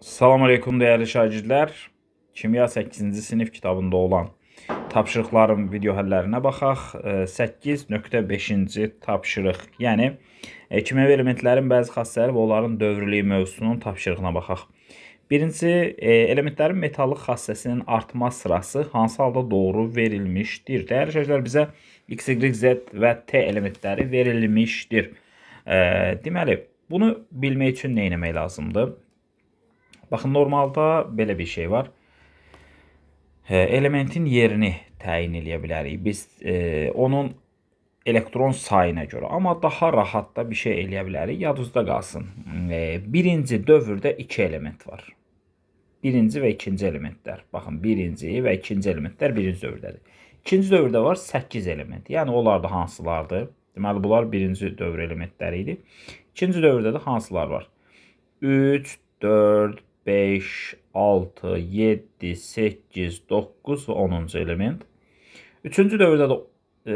Salam aleykum dəyərli şagirdlər. Kimya 8-ci sinif kitabında olan tapşırıqların video həllərinə baxaq. 8.5-ci tapşırıq. Yəni e, kimyəvi elementlərin bəzi xassələri və onların dövrlüyü mövzusunun tapşırığına baxaq. Birincisi, e, elementlərin metallıq xassəsinin artma sırası hansı halda doğru verilmişdir? Dəyərli şagirdlər bizə X, Y, Z və T elementləri verilmişdir. Deməli, bunu bilmək üçün nə etmək lazımdır? Baxın, normalda belə bir şey var. Hə, elementin yerini təyin eləyə bilərik. Biz e, onun elektron sayına görə, amma daha rahat da bir şey eləyə bilərik. Yadınızda qalsın. E, birinci dövrdə 2 element var. Birinci və ikinci elementlər. Baxın, birinci və ikinci elementlər birinci dövrdədir. İkinci dövrdə var 8 element. Yəni onlar da hansılardır? Deməli bunlar birinci dövr elementləri idi. İkinci dövrdə də hansılar var? 3, 4, 5, 6, 7, 8, 9 və 10-cu element. Üçüncü dövrdə də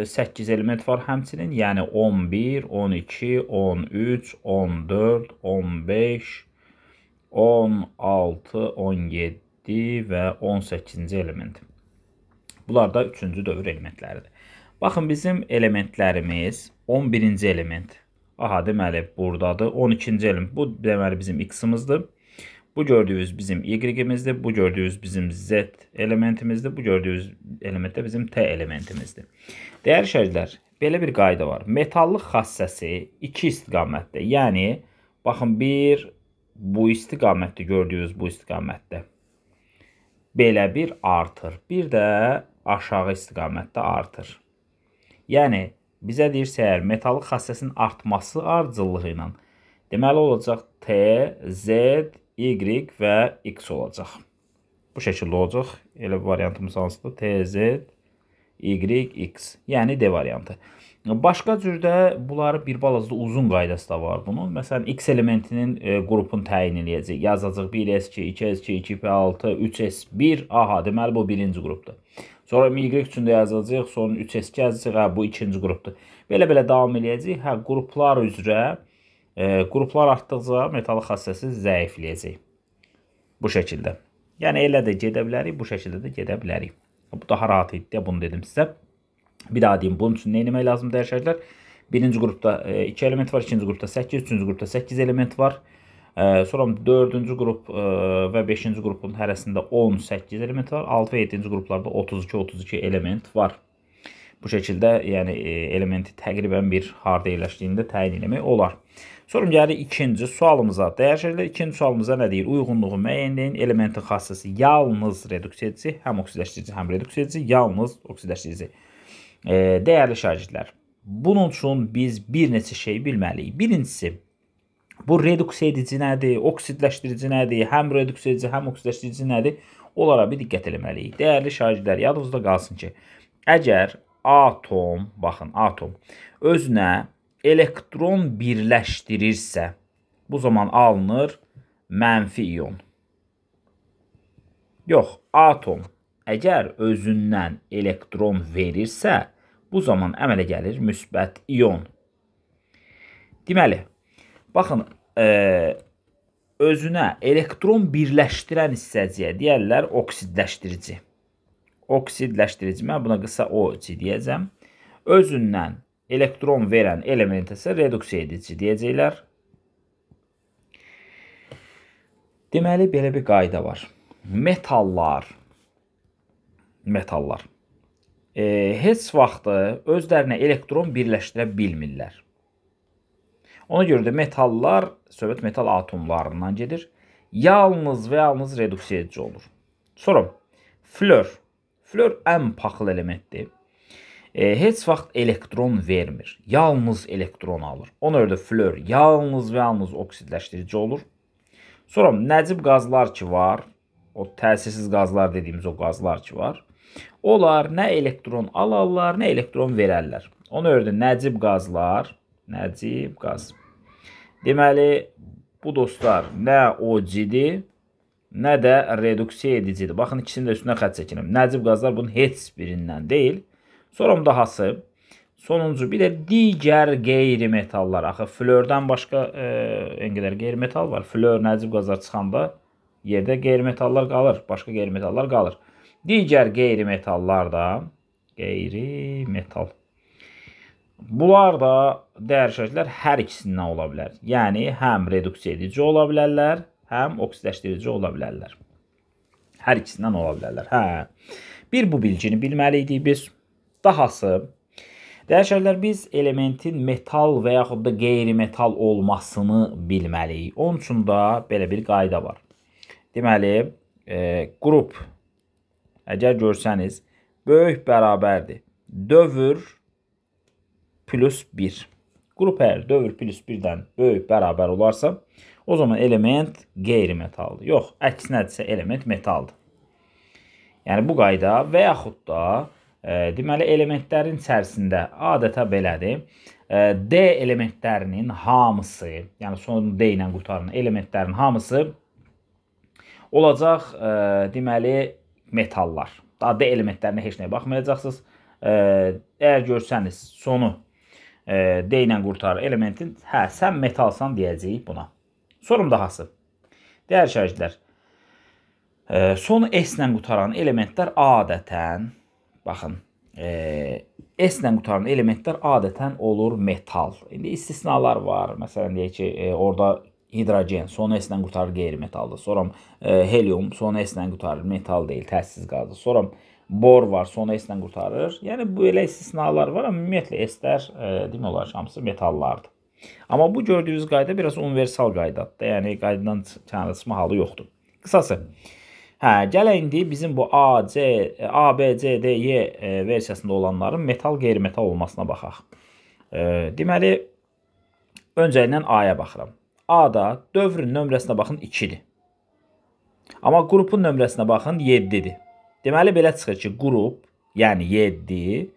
8 e, element var həmçinin, yəni 11, 12, 13, 14, 15, 16, 17 və 18-ci element. Bunlar da üçüncü dövr elementləridir. Baxın, bizim elementlərimiz 11-ci element. Aha, deməli, buradadır. 12-ci element. Bu, deməli, bizim x-imizdir. Bu gördüyünüz bizim y-imizdir. Bu gördüyünüz bizim z elementimizdir. Bu gördüyünüz element də bizim t elementimizdir. Dəyər şərclər, belə bir qayda var. Metallıq xassəsi iki istiqamətdə. Yəni, baxın, bir bu istiqamətdə, gördüyünüz bu istiqamətdə belə bir artır. Bir də aşağı istiqamətdə artır. Yəni, bizə deyirsə əgər metallıq xassəsinin artması ardıcıllığı ilə deməli olacaq T, Z, y və x olacaq. Bu şəkildə olacaq. Elə bir variantımız hansıdır? TZ, y, x. Yəni D variantı. Başqa cürdə bunları bir balazda uzun qaydası da var bunun. Məsələn, x elementinin e, qrupunu təyin eləyəcək. Yazacaq 1s2, 2s2, 2p6, 3s1. Aha, deməli bu birinci qrupdur. Sonra y üçün də yazacaq, sonra 3s2 yazacaq. Hə, bu ikinci qrupdur. Belə-belə davam eləyəcək. Hə, qruplar üzrə e, E, qruplar artdıqca metalın xassəsi zəifləyəcək. Bu şəkildə. Yəni elə də gedə bilərik, bu şəkildə də gedə bilərik. Bu daha rahat idi, bunu dedim sizə. Bir daha deyim, bunun üçün nə etmək lazımdır dəyişərlər? Birinci qrupda 2 e, element var, ikinci qrupda 8, üçüncü qrupda 8 element var. E, sonra 4-cü qrup e, və 5-ci qrupun hərəsində 18 element var. 6 və 7-ci qruplarda 32-32 element var. Bu şəkildə yəni elementi təqribən bir harda yerləşdiyini də təyin eləmək olar. Sonra gəlir ikinci sualımıza. Dəyişənlər ikinci sualımıza nə deyir? Uyğunluğu müəyyənləyin, elementin xassəsi yalnız reduksiyacı, həm oksidləşdirici, həm reduksiyacı, yalnız oksidləşdirici. E, dəyərli şagirdlər, bunun üçün biz bir neçə şey bilməliyik. Birincisi, bu reduksiya edici nədir, oksidləşdirici nədir, həm reduksiya edici, həm oksidləşdirici nədir? Onlara bir diqqət eləməliyik. Dəyərli şagirdlər, yadınızda qalsın ki, əgər atom, baxın, atom özünə elektron birləşdirirsə, bu zaman alınır mənfi ion. Yox, atom əgər özündən elektron verirsə, bu zaman əmələ gəlir müsbət ion. Deməli, baxın, e, özünə elektron birləşdirən hissəciyə deyərlər oksidləşdirici. Oksidləşdirici, mən buna qısa OC deyəcəm. Özündən elektron verən elementə isə reduksiya edici deyəcəklər. Deməli, belə bir qayda var. Metallar, metallar e, heç vaxtı özlərinə elektron birləşdirə bilmirlər. Ona görə də metallar, söhbət metal atomlarından gedir. Yalnız və yalnız reduksiya edici olur. Sonra, flör. Flör ən paxıl elementdir e, heç vaxt elektron vermir. Yalnız elektron alır. Ona görə də flör yalnız və yalnız oksidləşdirici olur. Sonra nəcib qazlar ki var, o təsirsiz qazlar dediyimiz o qazlar ki var. Onlar nə elektron alarlar, nə elektron verərlər. Ona görə də nəcib qazlar, nəcib qaz. Deməli, bu dostlar nə OC-dir, nə də reduksiya edicidir. Baxın ikisinin də üstünə xətt çəkinəm. Nəcib qazlar bunun heç birindən deyil. Sonra dahası sonuncu bir də digər qeyri-metallar. Axı flördən başqa e, en qədər qeyri-metal var. Flör Nəcib Qazar çıxanda yerdə qeyri-metallar qalır, başqa qeyri-metallar qalır. Digər qeyri-metallar da qeyri-metal. Bunlar da dəyər şərtlər hər ikisindən ola bilər. Yəni həm reduksiya edici ola bilərlər, həm oksidləşdirici ola bilərlər. Hər ikisindən ola bilərlər. Hə. Bir bu bilgini bilməli idik biz. Dahası, dəyişərlər biz elementin metal və yaxud da qeyri-metal olmasını bilməliyik. Onun üçün də belə bir qayda var. Deməli, e, qrup, əgər görsəniz, böyük bərabərdir. Dövr plus 1. Qrup əgər dövr plus 1-dən böyük bərabər olarsa, o zaman element qeyri-metaldır. Yox, əksinədirsə element metaldır. Yəni bu qayda və yaxud da Deməli, elementlərin içərisində adətə belədir. D elementlərinin hamısı, yəni son D ilə qurtarılan elementlərin hamısı olacaq, e, deməli, metallar. Daha D elementlərinə heç nəyə baxmayacaqsınız. Əgər görsəniz, sonu e, D ilə qurtarır elementin, hə, sən metalsan deyəcəyik buna. Sorum dahası. Dəyər şəriklər, e, son S ilə qurtaran elementlər adətən Baxın. E, S-lə qutaran elementlər adətən olur metal. İndi istisnalar var. Məsələn, deyək ki, e, orada hidrogen son S-lə qurtarır qeyri-metaldır. Sonra e, helium son S-lə qurtarır, metal deyil, təzsiz qazdır. Sonra bor var, son S-lə qurtarır. Yəni belə istisnalar var, amma ümumiyyətlə S-lər e, demək olar ki, hamısı metallardır. Amma bu gördüyünüz qayda biraz universal qaydadır. Yəni qaydadan çıxma halı yoxdur. Qısası, Hə, gəlin indi bizim bu A, C, A, B, C, D, Y e, e, versiyasında olanların metal, qeyri-metal olmasına baxaq. E, deməli, öncəyindən A-ya baxıram. A-da dövrün nömrəsinə baxın 2-dir. Amma qrupun nömrəsinə baxın 7-dir. Deməli, belə çıxır ki, qrup, yəni 7,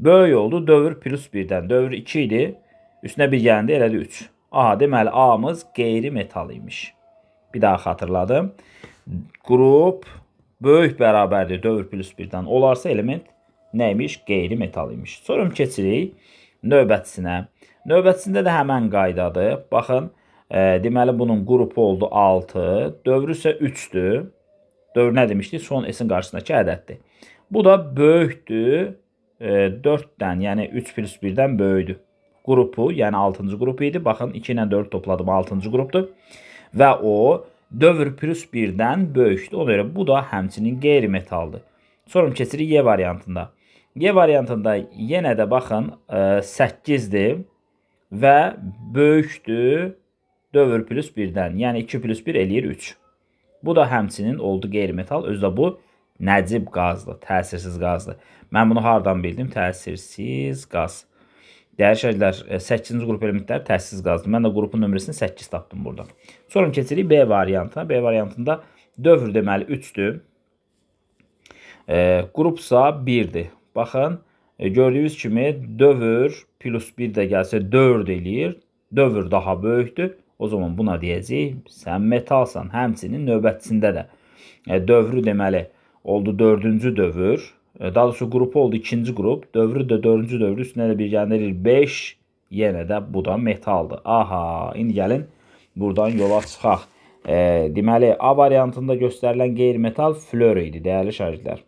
böyük oldu dövr plus 1-dən. Dövr 2 idi, üstünə 1 gəlində elədi 3. Aha, deməli, A-mız qeyri-metal imiş. Bir daha xatırladım qrup böyük bərabərdir 4 plus 1-dən. Olarsa element nə imiş? Qeyri-metal imiş. Sonra keçirik növbətçisinə. Növbətçisində də həmən qaydadır. Baxın, e, deməli bunun qrupu oldu 6, dövrü isə 3-dür. Dövr nə demişdik? Son S-in qarşısındakı ədəddir. Bu da böyükdür e, 4-dən, yəni 3 plus 1-dən böyüdür. Qrupu, yəni 6-cı qrup idi. Baxın, 2 ilə 4 topladım, 6-cı qrupdur. Və o Dövr plus 1-dən böyükdür. Ona görə bu da həmçinin qeyri-metaldır. Sorum keçirik Y variantında. Y variantında yenə də baxın 8-dir e, və böyükdür dövr plus 1-dən. Yəni 2 plus 1 eləyir 3. Bu da həmçinin oldu qeyri-metal. Özdə bu nəcib qazdır, təsirsiz qazdır. Mən bunu hardan bildim? Təsirsiz qaz. Dəyər şərhlər 8-ci e, qrup elementləri təhsiz qazdır. Mən də qrupun nömrəsini 8 tapdım burada. Sonra keçirik B variantına. B variantında dövr deməli 3-dür. E, qrupsa 1-dir. Baxın, e, gördüyünüz kimi dövr plus 1 də gəlsə 4 eləyir. Dövr daha böyükdür. O zaman buna deyəcəyik, sən metalsan. Həmçinin növbətçisində də e, dövrü deməli oldu 4-cü dövr. E, daha doğrusu qrup oldu ikinci qrup. Dövrü də dördüncü dövrü üstünə də bir gəlir 5. Yenə də bu da metaldır. Aha, indi gəlin buradan yola çıxaq. E, deməli A variantında göstərilən qeyri-metal flör idi dəyərli şagirdlər.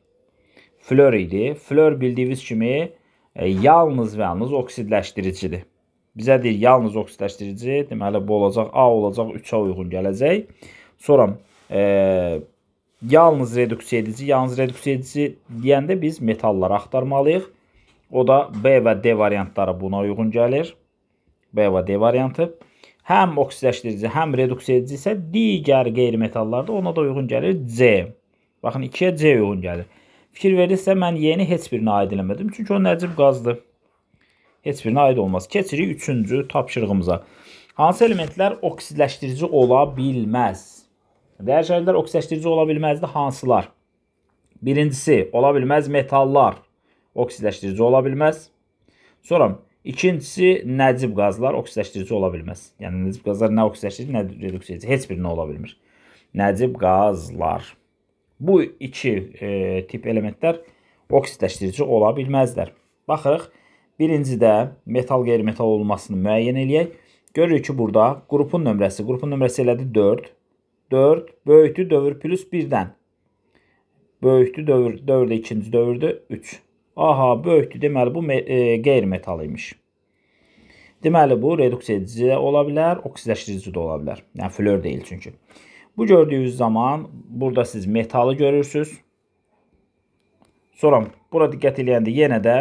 Flör idi. Flör bildiyiniz kimi e, yalnız və yalnız oksidləşdiricidir. Bizə deyir yalnız oksidləşdirici, deməli bu olacaq A olacaq 3-ə uyğun gələcək. Sonra e, Yalnız reduksiya edici, yalnız reduksiya edici deyəndə biz metalları axtarmalıyıq. O da B və D variantları buna uyğun gəlir. B və D variantı. Həm oksidləşdirici, həm reduksiya edici isə digər qeyri-metallarda ona da uyğun gəlir C. Baxın 2-yə C uyğun gəlir. Fikir verirsə mən yeni heç birinə aid eləmədim. Çünki o nəcib qazdır. Heç birinə aid olmaz. Keçirik 3-cü tapşırığımıza. Hansı elementlər oksidləşdirici ola bilməz? Dəyərçənlər oksidləşdirici ola bilməzdi hansılar? Birincisi, ola bilməz metallar oksidləşdirici ola bilməz. Sonra ikincisi nəcib qazlar oksidləşdirici ola bilməz. Yəni nəcib qazlar nə oksidləşdirici, nə reduksiya edici, heç birinə ola bilmir. Nəcib qazlar. Bu iki e, tip elementlər oksidləşdirici ola bilməzlər. Baxırıq, birincidə metal qeyri-metal olmasını müəyyən eləyək. Görürük ki, burada qrupun nömrəsi, qrupun nömrəsi elədi 4. 4 böyükdür dövr plus 1-dən. Böyükdür dövr, dövr də ikinci dövrdür 3. Aha, böyükdür deməli bu e, qeyri-metal imiş. Deməli bu reduksiya edici də ola bilər, oksidləşdirici də ola bilər. Yəni flör deyil çünki. Bu gördüyünüz zaman burada siz metalı görürsüz. Sonra bura diqqət eləyəndə yenə də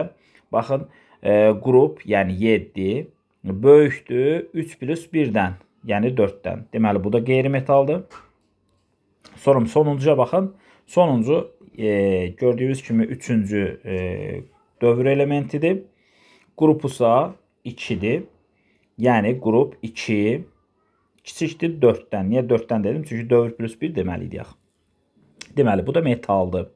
baxın e, qrup, yəni 7 böyükdür 3 plus 1-dən. Yəni 4-dən. Deməli, bu da qeyri-metaldır. Sorum sonuncuya baxın. Sonuncu e, gördüyünüz kimi 3-cü e, dövr elementidir. Qrupusa 2-dir. Yəni qrup 2 kiçikdir 4-dən. Niyə 4-dən dedim? Çünki dövr plus 1 deməli idi axı. Deməli, bu da metaldır.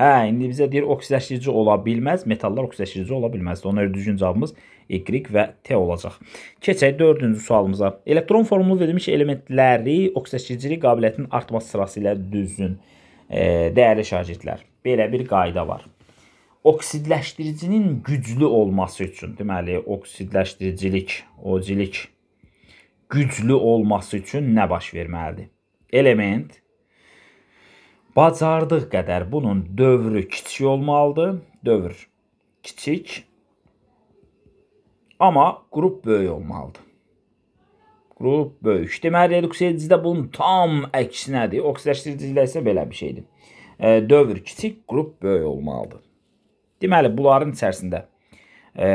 Hə, indi bizə deyir oksidləşdirici ola bilməz. Metallar oksidləşdirici ola bilməz. Ona görə düzgün cavabımız y və t olacaq. Keçək 4-cü sualımıza. Elektron formulu verilmiş elementləri oksidaşıcılık qabiliyyətinin artması sırası ilə düzün. E, dəyərli şagirdlər, belə bir qayda var. Oksidləşdiricinin güclü olması üçün, deməli, oksidləşdiricilik, ocilik güclü olması üçün nə baş verməlidir? Element bacardığı qədər bunun dövrü kiçik olmalıdır. Dövr kiçik Amma qrup böyük olmalıdır. Qrup böyük. Deməli, reduksiya edicidə bunun tam əksinədir. Oksidləşdiricidə isə belə bir şeydir. E, dövr kiçik, qrup böyük olmalıdır. Deməli, bunların içərisində e,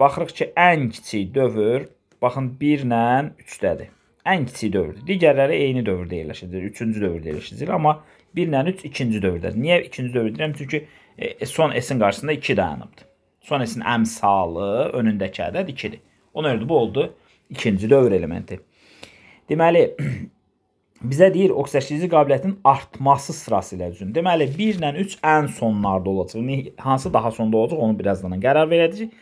baxırıq ki, ən kiçik dövr, baxın, 1 ilə 3-dədir. Ən kiçik dövrdür. Digərləri eyni dövrdə yerləşir, 3-cü dövrdə yerləşir, amma 1 ilə 3 ikinci dövrdədir. Niyə ikinci dövr deyirəm? Çünki e, son S-in qarşısında 2 dayanıbdır. Sonrasında əmsalı önündəki ədəd 2-dir. Ona görə bu oldu ikinci dövr elementi. Deməli bizə deyir oksidaşdırıcı qabiliyyətin artması sırası ilə düzün. Deməli 1 ilə 3 ən sonlarda olacaq. Hansı daha sonda olacaq onu birazdan qərar verəcəyik.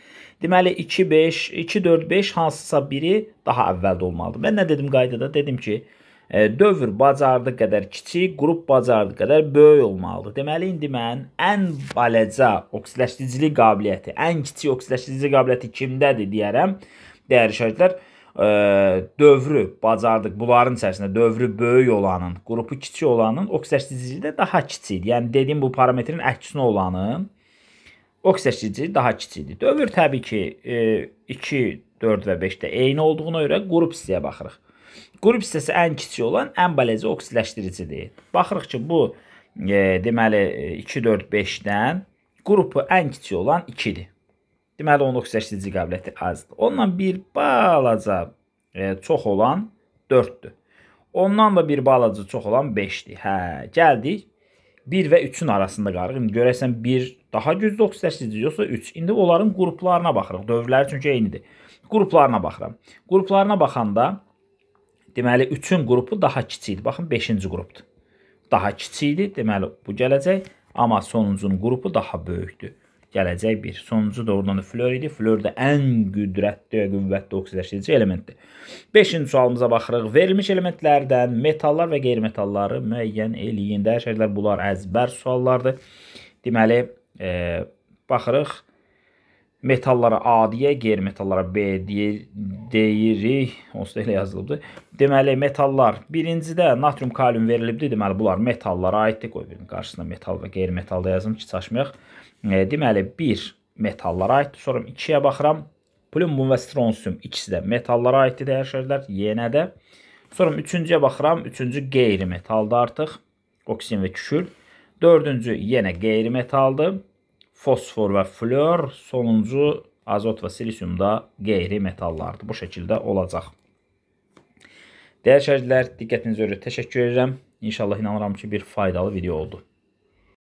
Deməli 2 5 2 4 5 hansısa biri daha əvvəldə olmalıdır. Mən nə dedim qaydada? Dedim ki, E, dövr bacardığı qədər kiçik, qrup bacardığı qədər böyük olmalıdır. Deməli indi mən ən balaca oksidləşdiricilik qabiliyyəti, ən kiçik oksidləşdiricilik qabiliyyəti kimdədir deyərəm. Dəyərli şagirdlər, e, dövrü bacardıq. Bunların içərisində dövrü böyük olanın, qrupu kiçik olanın oksidləşdiriciliyi də daha kiçikdir. Yəni dediyim bu parametrin əksinə olanın oksidləşdiriciliyi daha kiçikdir. Dövr təbii ki 2, e, 4 və 5-də eyni olduğuna görə qrup hissəyə baxırıq. Qrup hissəsi ən kiçik olan ən balezi oksidləşdiricidir. Baxırıq ki, bu e, deməli 2 4 5-dən qrupu ən kiçik olan 2-dir. Deməli onun oksidləşdirici qabiliyyəti azdır. Ondan bir balaca e, çox olan 4-dür. Ondan da bir balaca çox olan 5-dir. Hə, gəldik 1 və 3-ün arasında qarıq. İndi görəsən 1 daha güclü oksidləşdirici yoxsa 3? İndi onların qruplarına baxırıq. Dövrləri çünki eynidir. Qruplarına baxıram. Qruplarına baxanda Deməli 3-ün qrupu daha kiçikdir. Baxın 5-ci qrupdur. Daha kiçikdir. Deməli bu gələcək, amma sonuncunun qrupu daha böyükdür. Gələcək 1. Sonuncu doğrudan da flor idi. Flor da ən qüdrətli, qüvvətli oksidləşdirici elementdir. 5-ci sualımıza baxırıq. Verilmiş elementlərdən metallar və qeyri-metalları müəyyən eləyin. Dəyişəklər bunlar əzbər suallardır. Deməli, e, baxırıq metallara A deyə, qeyri-metallara B deyə, deyirik. Onsuz da elə yazılıbdır. Deməli, metallar birincidə natrium kalium verilibdir. Deməli, bunlar metallara aiddir. Qoy birinin qarşısına metal və qeyri-metal da yazım ki, çaşmayaq. E, deməli, 1 metallara aiddir. Sonra 2-yə baxıram. Plumbum və stronsium ikisi də metallara aiddir dəyər şəhərlər. Yenə də. Sonra 3-cüyə baxıram. 3-cü qeyri-metaldır artıq. Oksigen və kükül. 4-cü yenə qeyri-metaldır fosfor və flör, sonuncu azot və silisiumda qeyri metallardır. Bu şəkildə olacaq. Dəyər şəhərlər, diqqətinizi öyrə təşəkkür edirəm. İnşallah inanıram ki, bir faydalı video oldu.